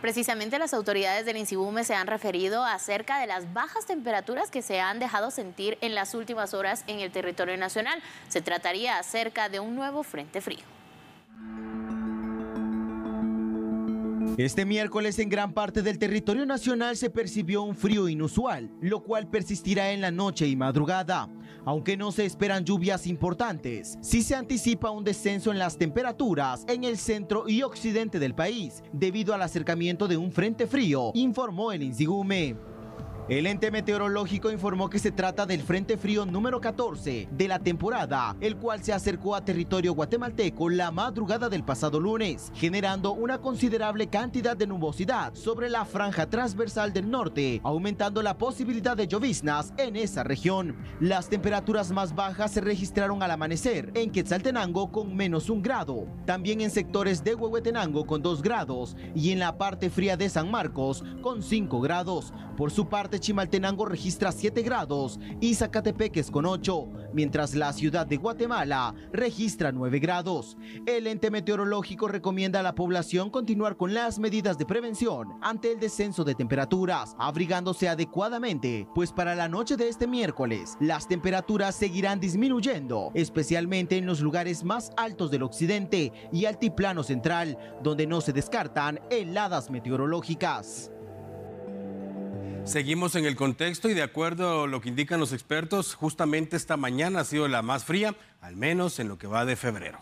Precisamente las autoridades del Insibume se han referido acerca de las bajas temperaturas que se han dejado sentir en las últimas horas en el territorio nacional. Se trataría acerca de un nuevo frente frío. Este miércoles en gran parte del territorio nacional se percibió un frío inusual, lo cual persistirá en la noche y madrugada. Aunque no se esperan lluvias importantes, sí se anticipa un descenso en las temperaturas en el centro y occidente del país, debido al acercamiento de un frente frío, informó el INSIGUME. El ente meteorológico informó que se trata del Frente Frío número 14 de la temporada, el cual se acercó a territorio guatemalteco la madrugada del pasado lunes, generando una considerable cantidad de nubosidad sobre la franja transversal del norte, aumentando la posibilidad de lloviznas en esa región. Las temperaturas más bajas se registraron al amanecer en Quetzaltenango con menos un grado, también en sectores de Huehuetenango con 2 grados y en la parte fría de San Marcos con 5 grados. Por su parte, Chimaltenango registra 7 grados y Zacatepeques con 8, mientras la ciudad de Guatemala registra 9 grados. El ente meteorológico recomienda a la población continuar con las medidas de prevención ante el descenso de temperaturas, abrigándose adecuadamente, pues para la noche de este miércoles las temperaturas seguirán disminuyendo, especialmente en los lugares más altos del occidente y altiplano central, donde no se descartan heladas meteorológicas. Seguimos en el contexto y de acuerdo a lo que indican los expertos, justamente esta mañana ha sido la más fría, al menos en lo que va de febrero.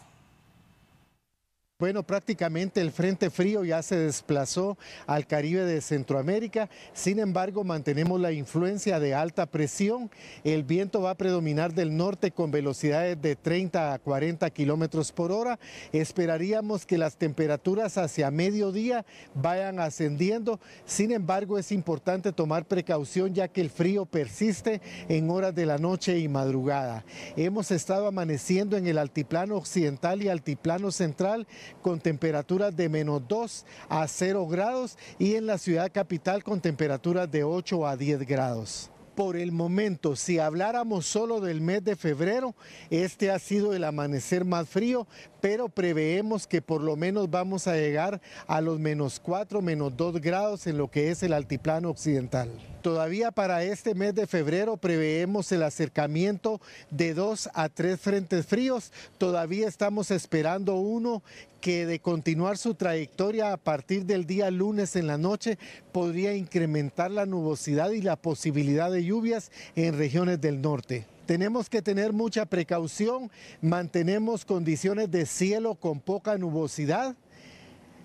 Bueno, prácticamente el Frente Frío ya se desplazó al Caribe de Centroamérica, sin embargo mantenemos la influencia de alta presión, el viento va a predominar del norte con velocidades de 30 a 40 kilómetros por hora, esperaríamos que las temperaturas hacia mediodía vayan ascendiendo, sin embargo es importante tomar precaución ya que el frío persiste en horas de la noche y madrugada. Hemos estado amaneciendo en el altiplano occidental y altiplano central, con temperaturas de menos 2 a 0 grados y en la ciudad capital con temperaturas de 8 a 10 grados por el momento, si habláramos solo del mes de febrero, este ha sido el amanecer más frío, pero preveemos que por lo menos vamos a llegar a los menos 4, menos 2 grados en lo que es el altiplano occidental. Todavía para este mes de febrero preveemos el acercamiento de 2 a 3 frentes fríos, todavía estamos esperando uno que de continuar su trayectoria a partir del día lunes en la noche podría incrementar la nubosidad y la posibilidad de lluvias en regiones del norte. Tenemos que tener mucha precaución, mantenemos condiciones de cielo con poca nubosidad.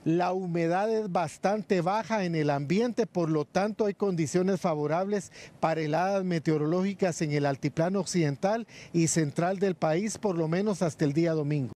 La humedad es bastante baja en el ambiente, por lo tanto hay condiciones favorables para heladas meteorológicas en el altiplano occidental y central del país, por lo menos hasta el día domingo.